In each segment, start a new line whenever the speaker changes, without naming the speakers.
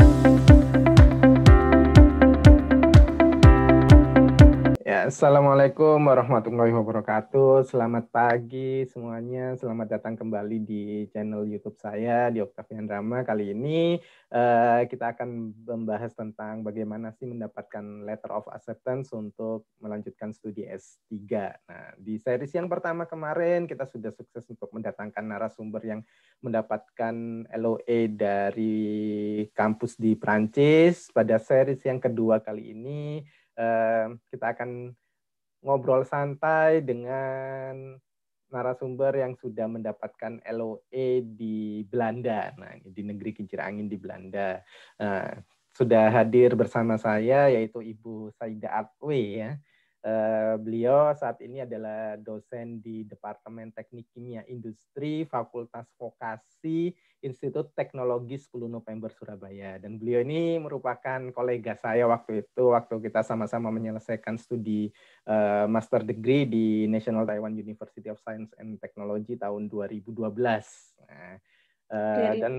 you Assalamualaikum warahmatullahi wabarakatuh. Selamat pagi semuanya. Selamat datang kembali di channel YouTube saya di Octavian Drama. Kali ini eh, kita akan membahas tentang bagaimana sih mendapatkan letter of acceptance untuk melanjutkan studi S3. Nah, di seri yang pertama kemarin kita sudah sukses untuk mendatangkan narasumber yang mendapatkan LOA e dari kampus di Prancis. Pada seri yang kedua kali ini eh, kita akan ngobrol santai dengan narasumber yang sudah mendapatkan LOE di Belanda, nah di negeri kincir angin di Belanda. Nah, sudah hadir bersama saya yaitu Ibu Saida Atwe ya. Eh, beliau saat ini adalah dosen di Departemen Teknik Kimia Industri Fakultas Vokasi Institut Teknologi 10 November Surabaya. Dan beliau ini merupakan kolega saya waktu itu, waktu kita sama-sama menyelesaikan studi eh, master degree di National Taiwan University of Science and Technology tahun 2012. Nah, uh, eh, belas dan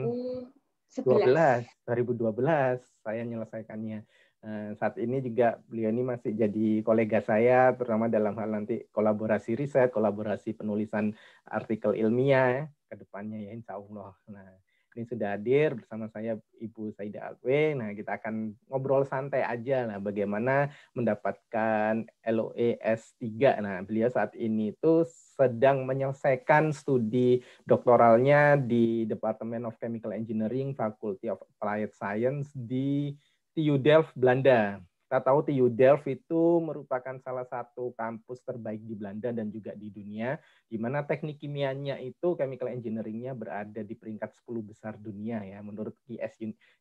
2012.
2012 saya menyelesaikannya. Eh, saat ini juga beliau ini masih jadi kolega saya, terutama dalam hal nanti kolaborasi riset, kolaborasi penulisan artikel ilmiah ke depannya ya insya Allah. Nah, ini sudah hadir bersama saya Ibu Saida Alwe. Nah, kita akan ngobrol santai aja nah bagaimana mendapatkan LOE S3. Nah, beliau saat ini itu sedang menyelesaikan studi doktoralnya di Department of Chemical Engineering, Faculty of Applied Science di TU Delft, Belanda. Kita tahu TU Delft itu merupakan salah satu kampus terbaik di Belanda dan juga di dunia, di mana teknik kimianya itu, chemical engineering-nya berada di peringkat 10 besar dunia ya, menurut IS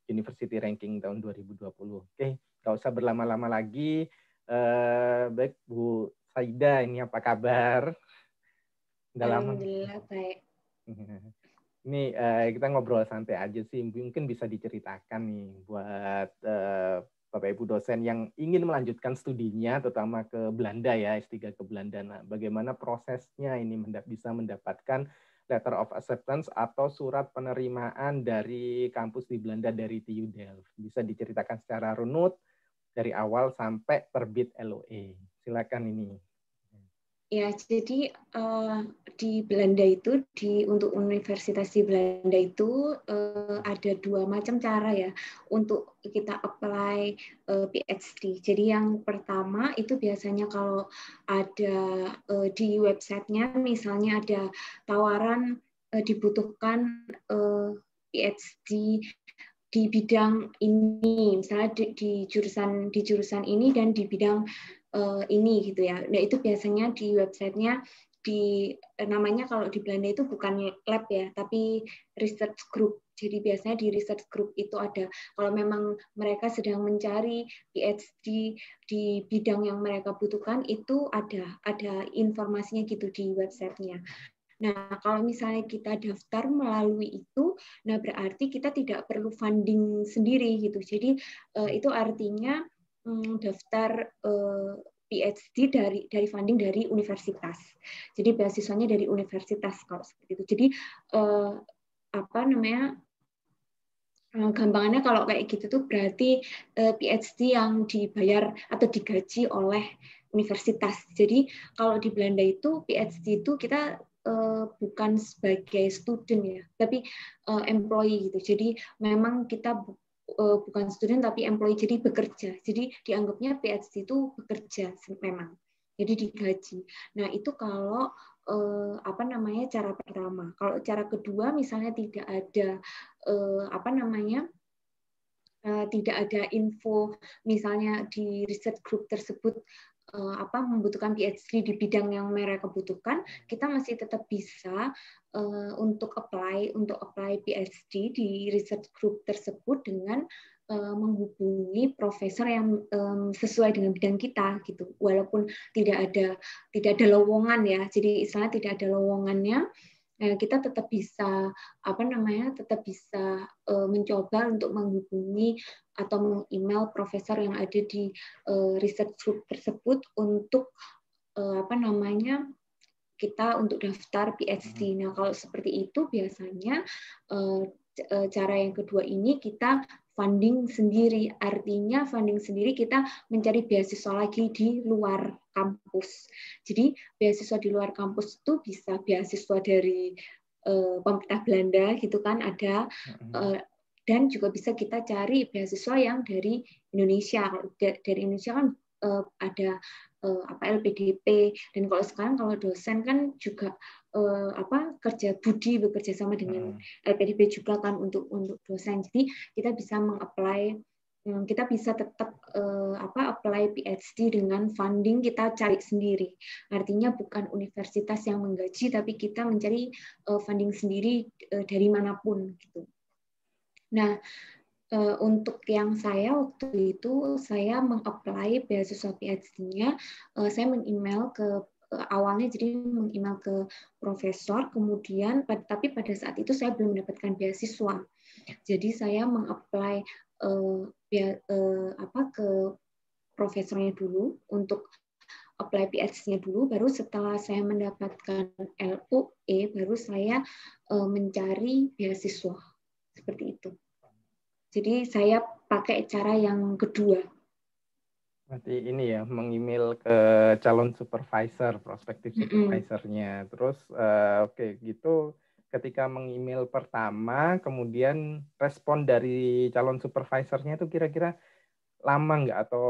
University Ranking tahun 2020. Oke, nggak usah berlama-lama lagi. Eh, baik Bu Saida, ini apa kabar? Sudah lama. baik. Ini uh, kita ngobrol santai aja sih, mungkin bisa diceritakan nih buat uh, Bapak Ibu dosen yang ingin melanjutkan studinya terutama ke Belanda ya, S3 ke Belanda. Nah, bagaimana prosesnya ini bisa mendapatkan letter of acceptance atau surat penerimaan dari kampus di Belanda dari TU Delft. Bisa diceritakan secara runut dari awal sampai terbit LOA? E. Silakan ini.
Ya, jadi uh, di Belanda itu di untuk universitas di Belanda itu uh, ada dua macam cara ya untuk kita apply uh, eh, PhD. Jadi yang pertama itu biasanya kalau ada uh, di websitenya misalnya ada tawaran uh, dibutuhkan uh, PhD di bidang ini misalnya di, di jurusan di jurusan ini dan di bidang uh, ini gitu ya. Nah itu biasanya di websitenya di eh, namanya kalau di Belanda itu bukan lab ya, tapi research group. Jadi biasanya di research group itu ada kalau memang mereka sedang mencari PhD di bidang yang mereka butuhkan itu ada ada informasinya gitu di websitenya. Nah, kalau misalnya kita daftar melalui itu, nah berarti kita tidak perlu funding sendiri gitu. Jadi eh, itu artinya Mm, daftar eh, PhD dari dari funding dari universitas. Jadi beasiswanya dari universitas kalau seperti itu. Jadi eh, apa namanya? Eh, gampangannya kalau kayak gitu tuh berarti PhD yang dibayar atau digaji oleh universitas. Jadi kalau di Belanda itu PhD itu kita bukan sebagai student ya, tapi employee gitu. Jadi memang kita uh, bukan student tapi employee jadi bekerja jadi dianggapnya PhD itu bekerja memang jadi digaji nah itu kalau uh, apa namanya cara pertama kalau cara kedua misalnya tidak ada uh, apa namanya tidak ada info misalnya di riset grup tersebut uh, apa membutuhkan PhD di bidang yang mereka butuhkan, kita masih tetap bisa uh, untuk apply untuk apply PhD di research group tersebut dengan eh, menghubungi profesor yang um, sesuai dengan bidang kita gitu walaupun tidak ada tidak ada lowongan ya jadi istilahnya tidak ada lowongannya Eh, kita tetap bisa apa namanya tetap bisa eh, mencoba untuk menghubungi atau mengemail profesor yang ada di eh, research group tersebut untuk apa namanya kita untuk daftar PhD. Hmm. Nah, kalau seperti itu biasanya cara yang kedua ini kita funding sendiri. Artinya funding sendiri kita mencari beasiswa lagi di luar kampus. Jadi beasiswa di luar kampus itu bisa beasiswa dari uh, pemerintah Belanda gitu kan ada uh, dan juga bisa kita cari beasiswa yang dari Indonesia. Dari Indonesia kan uh, ada uh, apa LPDP dan kalau sekarang kalau dosen kan juga uh, apa kerja budi bekerja sama dengan hmm. LPDP juga kan untuk untuk dosen jadi kita bisa mengapply eh, kita bisa tetap uh, apa apply PhD dengan funding kita cari sendiri. Artinya bukan universitas yang menggaji tapi kita mencari uh, funding sendiri uh, dari manapun gitu. Nah, uh, untuk yang saya waktu itu saya mengapply beasiswa PhD-nya uh, eh, saya mengemail ke uh, awalnya jadi mengemail ke profesor kemudian pad, tapi pada saat itu saya belum mendapatkan beasiswa jadi saya mengapply uh, uh, apa ke profesornya dulu untuk apply PhD-nya dulu, baru setelah saya mendapatkan LUE, baru saya uh, mencari beasiswa. Seperti itu. Jadi saya pakai cara yang kedua.
Berarti ini ya email ke calon supervisor, prospektif supervisornya. Mm -hmm. Terus uh, oke okay, gitu ketika email pertama, kemudian respon dari calon supervisornya itu kira-kira lama nggak atau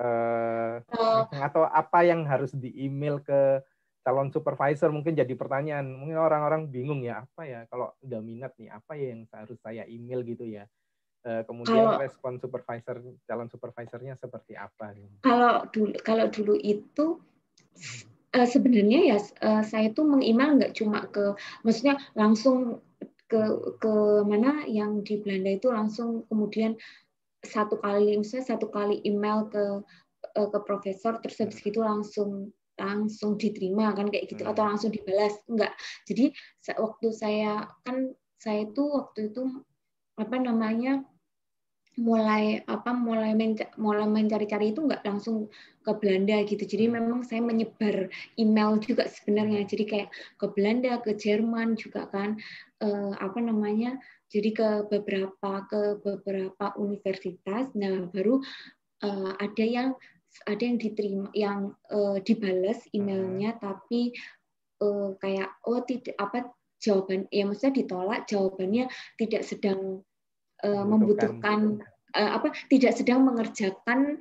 uh, oh. atau apa yang harus di email ke calon supervisor mungkin jadi pertanyaan mungkin orang-orang bingung ya apa ya kalau udah minat nih apa ya yang harus saya email gitu ya Eh, kemudian kalau, respon supervisor calon supervisornya seperti apa? Kalau
dulu kalau dulu itu eh, sebenarnya ya eh, saya tuh mengimbang nggak cuma ke maksudnya langsung ke ke mana yang di Belanda itu langsung kemudian satu kali misalnya satu kali email ke ke profesor terus habis hmm. itu langsung langsung diterima kan kayak gitu atau hmm. langsung dibalas nggak jadi waktu saya kan saya itu waktu itu apa namanya mulai apa mulai menca mulai mencari-cari itu nggak langsung ke Belanda gitu jadi hmm. memang saya menyebar email juga sebenarnya jadi kayak ke Belanda ke Jerman juga kan eh, apa namanya jadi ke beberapa ke beberapa universitas nah baru eh, ada yang ada yang diterima yang eh, dibales hmm. emailnya tapi eh, kayak oh tidak apa jawaban ya maksudnya ditolak jawabannya tidak sedang uh, membutuhkan uh, apa tidak sedang mengerjakan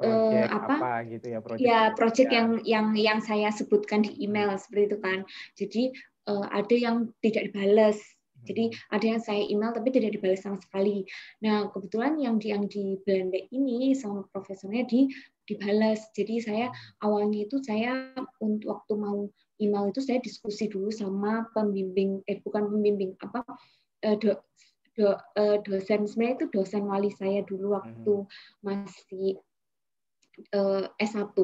eh, project uh, apa, apa
gitu ya project, ya, project ya. yang
yang yang saya sebutkan di email hmm. seperti itu kan jadi uh, ada yang tidak dibalas jadi hmm. ada yang saya email tapi tidak dibalas sama sekali nah kebetulan yang di yang di Belanda ini sama profesornya di dibalas jadi saya hmm. awalnya itu saya untuk waktu mau email itu saya diskusi dulu sama pembimbing eh bukan pembimbing apa eh, do, do, eh, dosen sebenarnya itu dosen wali saya dulu waktu hmm. masih eh, S1.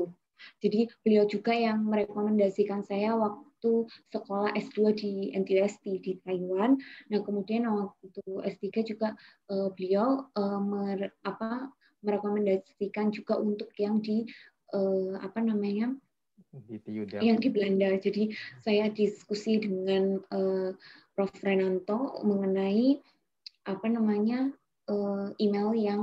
Jadi beliau juga yang merekomendasikan saya waktu sekolah S2 di NTUST di Taiwan. Nah, kemudian waktu S3 juga eh, beliau eh, mer, apa merekomendasikan juga untuk yang di eh, apa namanya?
Gitu, yang di
Belanda. Jadi saya diskusi dengan uh, Prof. Renanto mengenai apa namanya uh, email yang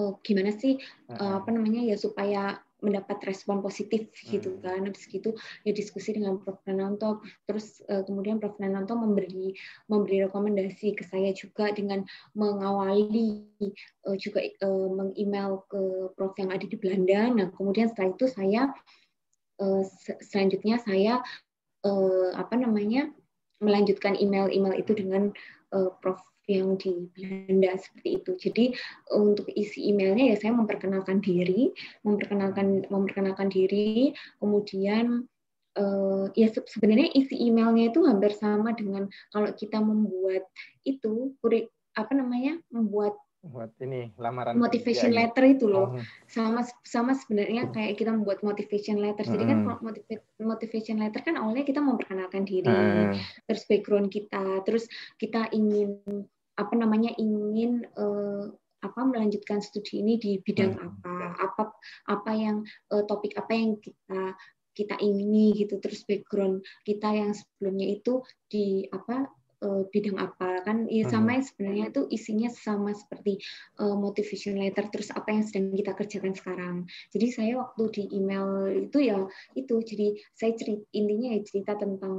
uh, gimana sih uh, apa namanya ya supaya mendapat respon positif gitu hmm. kan habis gitu ya diskusi dengan Prof Renanto. terus uh, kemudian Prof Renanto memberi memberi rekomendasi ke saya juga dengan mengawali uh, juga uh, mengemail ke Prof yang ada di Belanda nah kemudian setelah itu saya Eh, selanjutnya saya uh, apa namanya melanjutkan email-email itu dengan uh, prof yang di Belanda seperti itu. Jadi untuk isi emailnya ya saya memperkenalkan diri, memperkenalkan memperkenalkan diri, kemudian uh, ya sebenarnya isi emailnya itu hampir sama dengan kalau kita membuat itu apa namanya membuat
buat ini lamaran motivation kerja, letter itu loh hmm.
sama sama sebenarnya kayak kita membuat motivation letter jadi kan hmm. kan motivation letter kan awalnya kita memperkenalkan diri hmm. terus background kita terus kita ingin apa namanya ingin uh, apa melanjutkan studi ini di bidang hmm. apa apa apa yang uh, topik apa yang kita kita ingini gitu terus background kita yang sebelumnya itu di apa uh, bidang apa kan ya hmm. sama yang sebenarnya itu isinya sama seperti uh, motivation letter terus apa yang sedang kita kerjakan sekarang jadi saya waktu di email itu ya itu jadi saya cerita intinya ya cerita tentang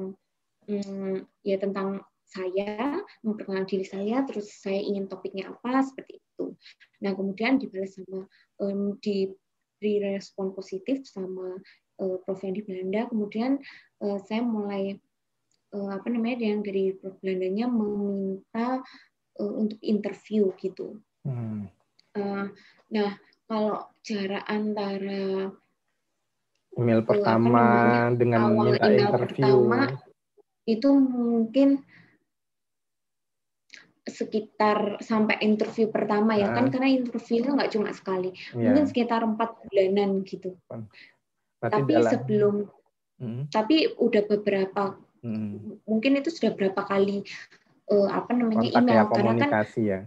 um, ya tentang saya memperkenalkan diri saya terus saya ingin topiknya apa seperti itu nah kemudian dibalas sama um, diberi respon positif sama uh, prof yang Belanda kemudian uh, saya mulai uh, apa namanya yang dari Belandanya meminta uh, untuk interview gitu. Hmm. Uh, nah kalau jarak antara
email pertama namanya, dengan awal minta email interview pertama,
itu mungkin sekitar sampai interview pertama ya kan? nah. kan karena interview itu nggak cuma sekali ya. mungkin sekitar empat bulanan gitu
Berarti tapi dalam... sebelum hmm.
tapi udah beberapa mungkin itu sudah berapa kali uh, apa namanya Kontak ya, email ya, karena kan ya.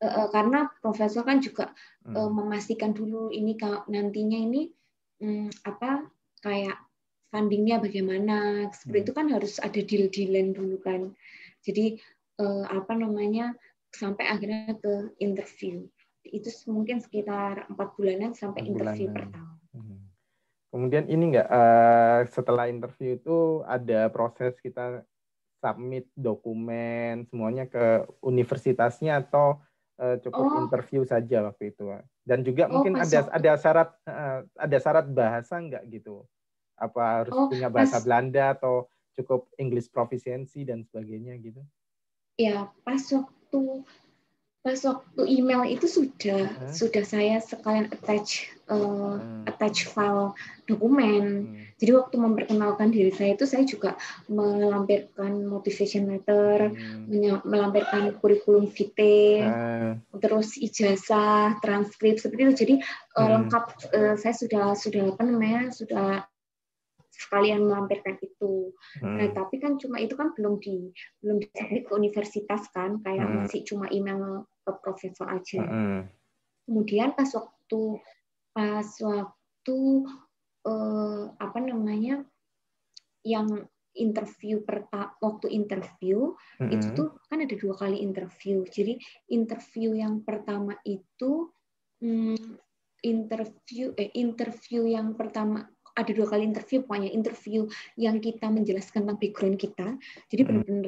uh, karena profesor kan juga hmm. uh, memastikan dulu ini nantinya ini um, apa kayak fundingnya bagaimana seperti hmm. itu kan harus ada deal dealan dulu kan jadi uh, apa namanya sampai akhirnya ke interview itu mungkin sekitar empat bulanan sampai 4 interview bulanan.
pertama Kemudian ini enggak uh, eh, setelah interview itu ada proses kita submit dokumen semuanya ke universitasnya atau uh, cukup oh. interview saja waktu itu. Dan juga oh, mungkin ada ada syarat uh, ada syarat bahasa enggak gitu. Apa harus oh, punya bahasa pas... Belanda atau cukup English proficiency dan sebagainya gitu.
Ya, pas waktu pas waktu email itu sudah hmm. sudah saya sekalian attach uh, hmm. attach file dokumen. Hmm. Jadi waktu memperkenalkan diri saya itu saya juga melampirkan motivation letter, hmm. melampirkan kurikulum vitae,
hmm.
terus ijazah, transkrip seperti itu. Jadi eh, hmm. uh, lengkap uh, saya sudah sudah apa namanya sudah sekalian melampirkan itu. Hmm. Nah, tapi kan cuma itu kan belum di belum disubmit ke universitas kan, kayak hmm. masih cuma email ke profesor aja. Hmm. Kemudian pas waktu pas waktu eh, apa namanya yang interview per waktu interview
hmm. itu tuh
kan ada dua kali interview. Jadi interview yang pertama itu hmm, interview eh interview yang pertama ada dua kali interview pokoknya interview yang kita menjelaskan tentang background kita jadi hmm. benar-benar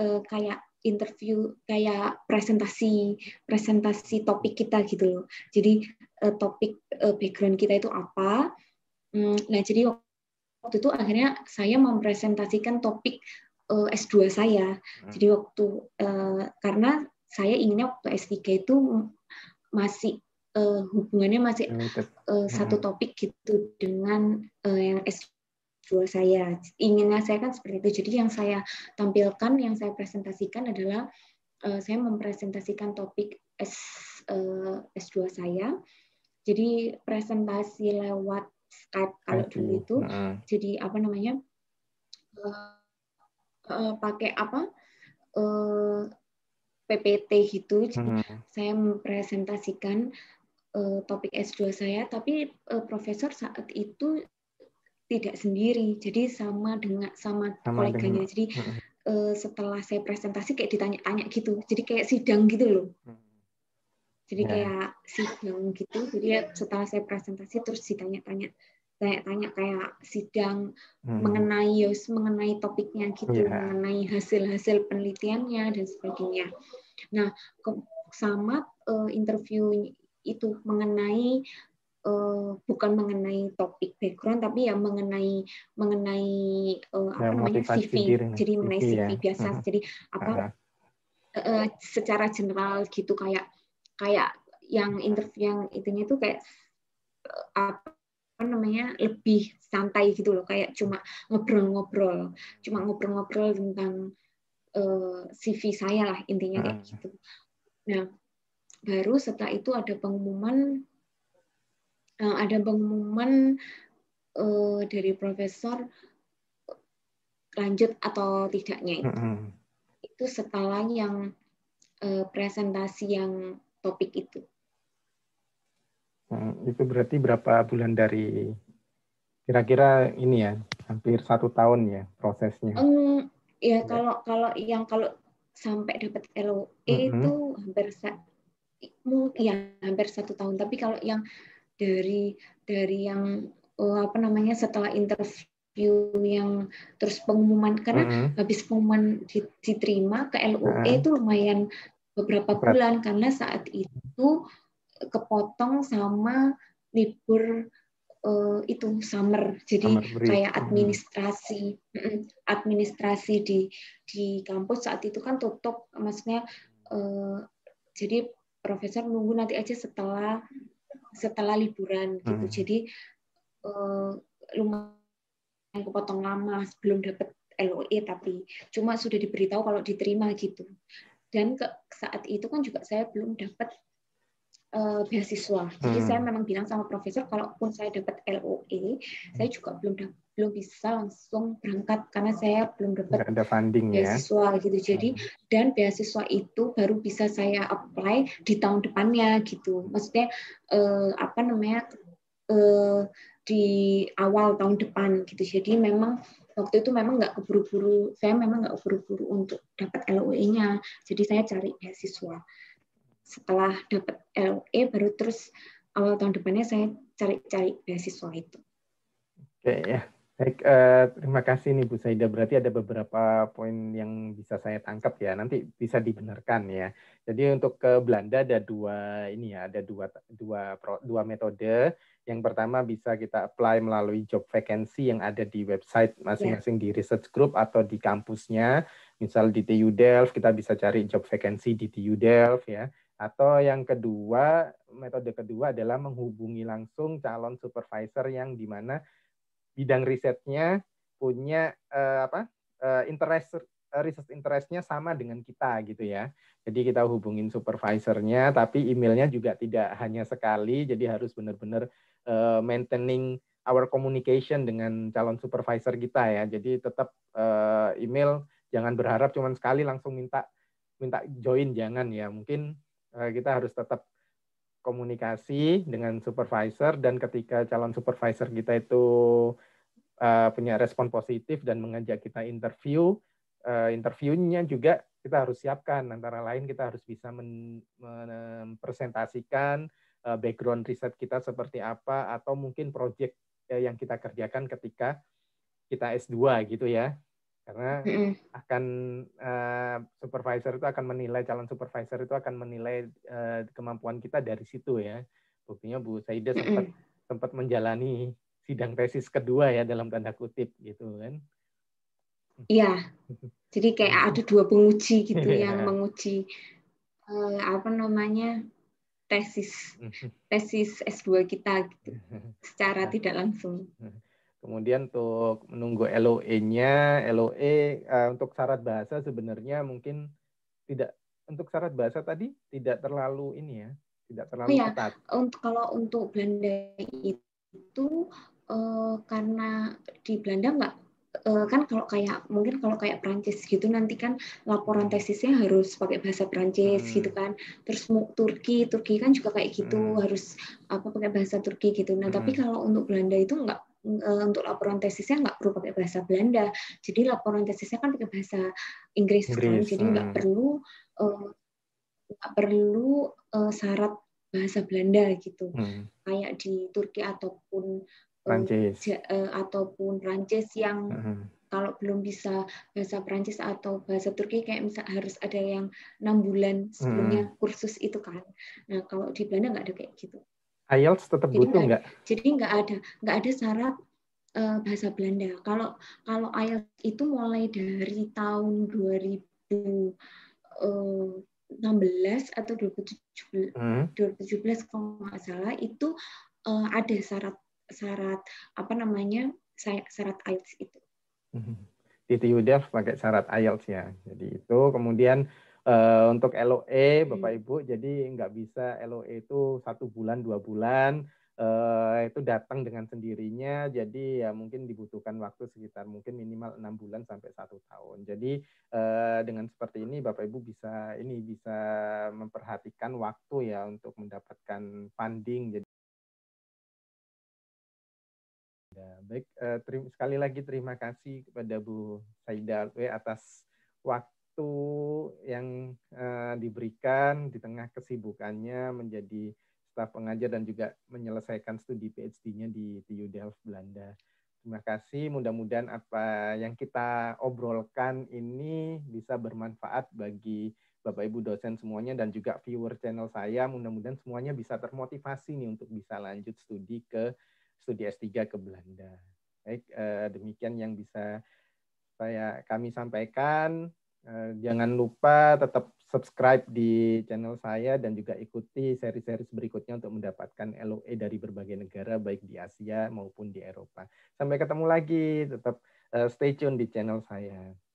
uh, kayak interview kayak presentasi presentasi topik kita gitu loh jadi uh, topik uh, background kita itu apa hmm, nah jadi waktu itu akhirnya saya mempresentasikan topik uh, S2 saya hmm. jadi waktu uh, karena saya inginnya waktu S3 itu masih uh, hubungannya masih uh, satu topik gitu dengan uh, yang S2 saya. Inginnya saya kan seperti itu. Jadi yang saya tampilkan, yang saya presentasikan adalah uh, saya mempresentasikan topik S uh, S2 saya. Jadi presentasi lewat Skype kalau dulu itu. Jadi apa namanya? Uh, uh, pakai apa? Uh, PPT gitu. Jadi hmm. saya mempresentasikan uh, topik S2 saya, tapi uh, profesor saat itu tidak sendiri, jadi sama dengan sama, sama koleganya. Dengan. Jadi uh, setelah saya presentasi kayak ditanya-tanya gitu, jadi kayak sidang gitu loh. Jadi yeah. kayak sidang gitu. Jadi ya setelah saya presentasi terus ditanya-tanya, tanya-tanya kayak sidang
hmm. mengenai
yos, ya mengenai topiknya gitu, yeah. mengenai hasil-hasil penelitiannya dan sebagainya. Nah, sama uh, interview itu mengenai uh, bukan mengenai topik background tapi ya mengenai mengenai uh, apa ya, namanya CV jadi mengenai CV ya. biasa uh -huh. jadi apa uh -huh. uh, secara general gitu kayak kayak yang interview yang itunya itu kayak uh, eh, apa apa namanya lebih santai gitu loh kayak cuma ngobrol-ngobrol cuma ngobrol-ngobrol tentang uh, CV saya lah intinya kayak gitu nah baru setelah itu ada pengumuman eh, ada pengumuman eh, dari profesor lanjut atau tidaknya itu. Mm-hmm. Itu setelah yang eh, presentasi yang topik itu.
Hmm, itu berarti berapa bulan dari kira-kira ini ya hampir satu tahun ya prosesnya.
Um, ya kalau kalau yang kalau sampai dapat LOE mm-hmm. itu hampir mungkin ya hampir satu tahun tapi kalau yang dari dari yang oh, apa namanya setelah interview yang terus pengumuman karena mm -hmm. habis pengumuman diterima ke LUE mm -hmm. itu lumayan beberapa Berat. bulan karena saat itu kepotong sama libur uh, itu summer jadi summer kayak mm-hmm. administrasi hmm. administrasi di di kampus saat itu kan tutup maksudnya uh, jadi profesor nunggu nanti aja setelah setelah liburan gitu. Hmm. Jadi uh, lumayan kepotong lama sebelum dapat LOE tapi cuma sudah diberitahu kalau diterima gitu. Dan ke saat itu kan juga saya belum dapat uh, beasiswa. Jadi saya hmm. memang bilang sama profesor, kalaupun saya dapat LOE, hmm. saya juga belum belum bisa langsung berangkat karena saya belum dapat
ada ya? beasiswa
ya. gitu. Jadi hmm. dan beasiswa itu baru bisa saya apply di tahun depannya gitu. Maksudnya eh, apa namanya eh, di awal tahun depan gitu. Jadi memang waktu itu memang nggak keburu-buru. Saya memang nggak keburu-buru untuk dapat LOE-nya. Jadi saya cari beasiswa setelah dapat LE baru terus awal tahun depannya saya cari-cari beasiswa itu.
Oke ya. Baik, uh, terima kasih nih Bu Saida. Berarti ada beberapa poin yang bisa saya tangkap ya. Nanti bisa dibenarkan ya. Jadi untuk ke Belanda ada dua ini ya, ada dua dua dua metode. Yang pertama bisa kita apply melalui job vacancy yang ada di website masing-masing di research group atau di kampusnya. Misal di TU Delft kita bisa cari job vacancy di TU Delft ya atau yang kedua, metode kedua adalah menghubungi langsung calon supervisor yang di mana bidang risetnya punya eh, apa? Eh, interest eh, riset interestnya sama dengan kita gitu ya. Jadi kita hubungin supervisornya, tapi emailnya juga tidak hanya sekali, jadi harus benar-benar uh, maintaining our communication dengan calon supervisor kita ya. Jadi tetap uh, email jangan berharap cuman sekali langsung minta minta join jangan ya. Mungkin Eh, kita harus tetap komunikasi dengan supervisor dan ketika calon supervisor kita itu eh, punya respon positif dan mengajak kita interview, eh, interviewnya juga kita harus siapkan. Antara lain kita harus bisa mempresentasikan background riset kita seperti apa atau mungkin proyek yang kita kerjakan ketika kita S2 gitu ya karena mm-hmm. akan uh, supervisor itu akan menilai calon supervisor itu akan menilai uh, kemampuan kita dari situ ya buktinya Bu Saida sempat mm-hmm. sempat menjalani sidang tesis kedua ya dalam tanda kutip gitu kan
iya jadi kayak ada dua penguji gitu iya. yang menguji uh, apa namanya tesis mm-hmm. tesis S2 kita gitu secara nah. tidak langsung mm-hmm.
Kemudian untuk menunggu LOE-nya, LOE uh, eh, untuk syarat bahasa sebenarnya mungkin tidak untuk syarat bahasa tadi tidak terlalu ini ya, tidak terlalu oh, ya. ketat.
Untuk kalau untuk Belanda itu uh, karena di Belanda enggak uh, eh, kan kalau kayak mungkin kalau kayak Prancis gitu nanti kan laporan hmm. tesisnya harus pakai bahasa Prancis gitu hmm. gitu kan terus mau Turki Turki kan juga kayak gitu hmm. harus apa pakai bahasa Turki gitu nah hmm. tapi kalau untuk Belanda itu nggak Eh, untuk laporan tesisnya nggak perlu pakai bahasa Belanda. Jadi laporan tesisnya kan pakai bahasa Inggris, kan. Inggris. Kan? jadi nggak hmm. perlu eh, nggak perlu eh, syarat bahasa Belanda gitu. Hmm. Kayak di Turki ataupun
Prancis
ataupun Prancis yang hmm. kalau belum bisa bahasa Prancis atau bahasa Turki kayak misal harus ada yang enam bulan sebelumnya hmm. kursus itu kan. Nah kalau di Belanda nggak ada kayak gitu.
IELTS tetap jadi butuh nggak?
Jadi nggak ada nggak ada syarat uh, bahasa Belanda. Kalau kalau IELTS itu mulai dari tahun 2016 eh, atau 2017 hmm. 2017 kalau nggak salah itu uh, ada syarat syarat apa namanya syarat IELTS itu.
Hmm. Titi TU pakai syarat IELTS ya. Jadi itu kemudian Uh, untuk LOE hmm. Bapak Ibu, jadi nggak bisa LOE itu satu bulan dua bulan uh, itu datang dengan sendirinya jadi ya mungkin dibutuhkan waktu sekitar mungkin minimal enam bulan sampai satu tahun jadi uh, dengan seperti ini bapak ibu bisa ini bisa memperhatikan waktu ya untuk mendapatkan funding jadi ya, baik uh, terima, sekali lagi terima kasih kepada Bu Saidal atas waktu waktu yang uh, diberikan di tengah kesibukannya menjadi staf pengajar dan juga menyelesaikan studi PhD-nya di TU Delft Belanda. Terima kasih. Mudah-mudahan apa yang kita obrolkan ini bisa bermanfaat bagi Bapak Ibu dosen semuanya dan juga viewer channel saya. Mudah-mudahan semuanya bisa termotivasi nih untuk bisa lanjut studi ke studi S3 ke Belanda. Baik, eh, demikian yang bisa saya kami sampaikan. Eh, jangan lupa tetap subscribe di channel saya dan juga ikuti seri-seri berikutnya untuk mendapatkan LOE dari berbagai negara baik di Asia maupun di Eropa. Sampai ketemu lagi, tetap eh, stay tune di channel saya.